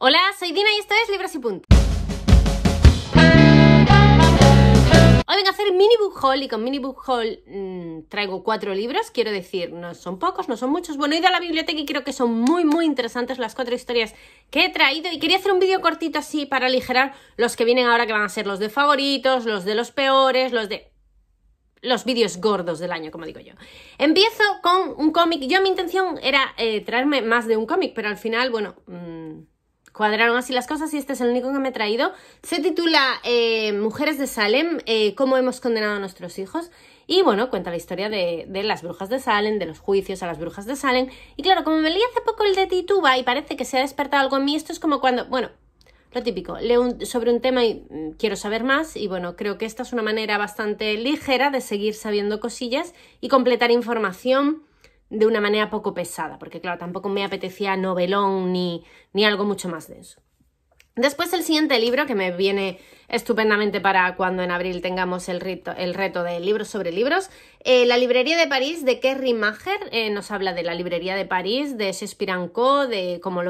Hola, soy Dina y esto es Libros y Punto. Hoy vengo a hacer mini book haul y con mini book haul mm, traigo cuatro libros, quiero decir, no son pocos, no son muchos. Bueno, he ido a la biblioteca y creo que son muy, muy interesantes las cuatro historias que he traído y quería hacer un vídeo cortito así para aligerar los que vienen ahora que van a ser los de favoritos, los de los peores, los de los vídeos gordos del año, como digo yo. Empiezo con un cómic. Yo mi intención era eh, traerme más de un cómic, pero al final, bueno, mm, cuadraron así las cosas y este es el único que me he traído. Se titula eh, Mujeres de Salem, eh, cómo hemos condenado a nuestros hijos. Y bueno, cuenta la historia de, las brujas de Salem, de los juicios a las brujas de Salem. Y claro, como me leí hace poco el de Tituba y parece que se ha despertado algo en mí, esto es como cuando, bueno, lo típico, leo sobre un tema y mm, quiero saber más y bueno, creo que esta es una manera bastante ligera de seguir sabiendo cosillas y completar información de una manera poco pesada, porque claro, tampoco me apetecía novelón ni, ni algo mucho más denso. Después el siguiente libro, que me viene estupendamente para cuando en abril tengamos el reto, el reto de libros sobre libros, eh, La librería de París de Kerry Maher, eh, nos habla de la librería de París, de ese Co, de cómo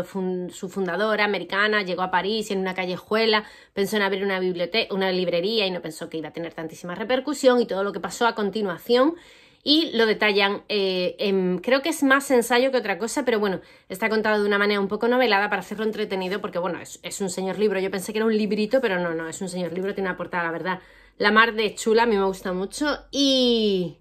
su fundadora americana llegó a París en una callejuela, pensó en abrir una, biblioteca, una librería y no pensó que iba a tener tantísima repercusión y todo lo que pasó a continuación y lo detallan, eh, creo que es más ensayo que otra cosa, pero bueno, está contado de una manera un poco novelada para hacerlo entretenido, porque bueno, es, un señor libro, yo pensé que era un librito, pero no, no, es un señor libro, tiene una portada, la verdad, la mar de chula, a mí me gusta mucho y...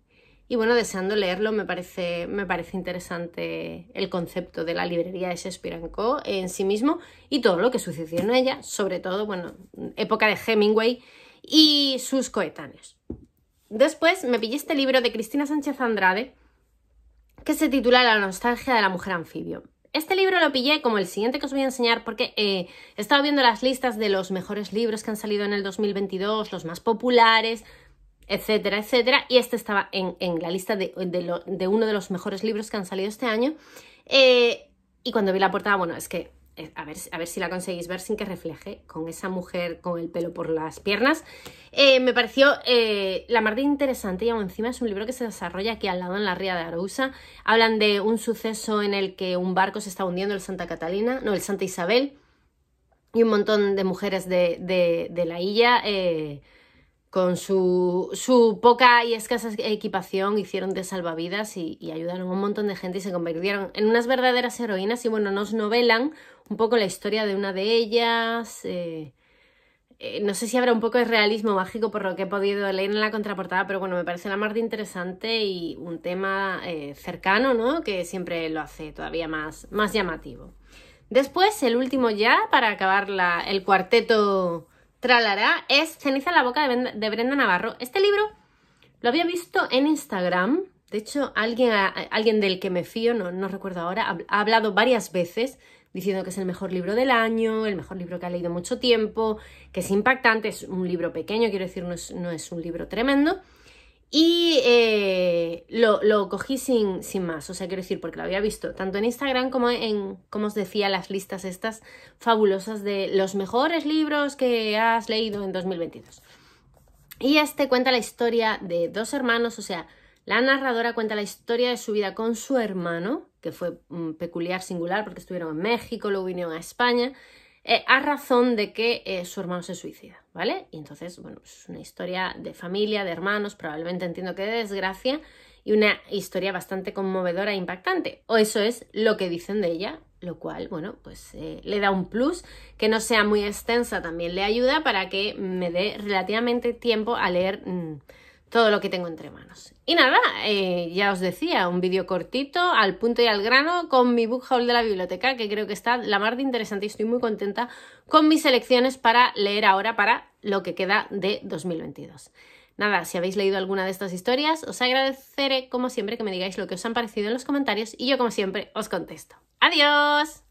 Y bueno, deseando leerlo, me parece, me parece interesante el concepto de la librería de Shakespeare en sí mismo y todo lo que sucedió en ella, sobre todo, bueno, época de Hemingway y sus coetáneos. Después me pillé este libro de Cristina Sánchez Andrade que se titula La nostalgia de la mujer anfibio. Este libro lo pillé como el siguiente que os voy a enseñar porque eh, he estado viendo las listas de los mejores libros que han salido en el 2022, los más populares, etcétera, etcétera, y este estaba en, la lista de, uno de los mejores libros que han salido este año. Eh, y cuando vi la portada, bueno, es que a ver, si la conseguís ver sin que refleje, con esa mujer con el pelo por las piernas, eh, me pareció eh, la mar interesante y aún encima es un libro que se desarrolla aquí al lado en la ría de Arousa. Hablan de un suceso en el que un barco se está hundiendo, el Santa Catalina, no, el Santa Isabel, y un montón de mujeres de, la isla eh, con su, poca y escasa equipación hicieron de salvavidas y, ayudaron a un montón de gente y se convirtieron en unas verdaderas heroínas y bueno, nos novelan un poco la historia de una de ellas. Eh, eh, no sé si habrá un poco de realismo mágico por lo que he podido leer en la contraportada, pero bueno, me parece la más interesante y un tema eh, cercano, ¿no? Que siempre lo hace todavía más, más llamativo. Después, el último ya, para acabar el cuarteto tralará es Ceniza en la boca de Brenda Navarro. Este libro lo había visto en Instagram. De hecho, alguien, alguien del que me fío, no, recuerdo ahora, ha hablado varias veces diciendo que es el mejor libro del año, el mejor libro que ha leído mucho tiempo, que es impactante, es un libro pequeño, quiero decir, no es, un libro tremendo. Y eh, lo, cogí sin, más, o sea, quiero decir, porque lo había visto tanto en Instagram como en, como os decía, las listas estas fabulosas de los mejores libros que has leído en 2022. Y este cuenta la historia de dos hermanos, o sea, la narradora cuenta la historia de su vida con su hermano, que fue mm, peculiar, singular, porque estuvieron en México, luego vinieron a España, eh, a razón de que eh, su hermano se suicida, ¿vale? Y entonces, bueno, pues es una historia de familia, de hermanos, probablemente entiendo que de desgracia, y una historia bastante conmovedora e impactante. O eso es lo que dicen de ella, lo cual, bueno, pues eh, le da un plus, que no sea muy extensa también le ayuda para que me dé relativamente tiempo a leer mm, todo lo que tengo entre manos. Y nada, eh, ya os decía, un vídeo cortito, al punto y al grano, con mi book haul de la biblioteca, que creo que está la más de interesante y estoy muy contenta con mis elecciones para leer ahora para lo que queda de 2022. Nada, si habéis leído alguna de estas historias, os agradeceré como siempre que me digáis lo que os han parecido en los comentarios y yo como siempre os contesto. ¡Adiós!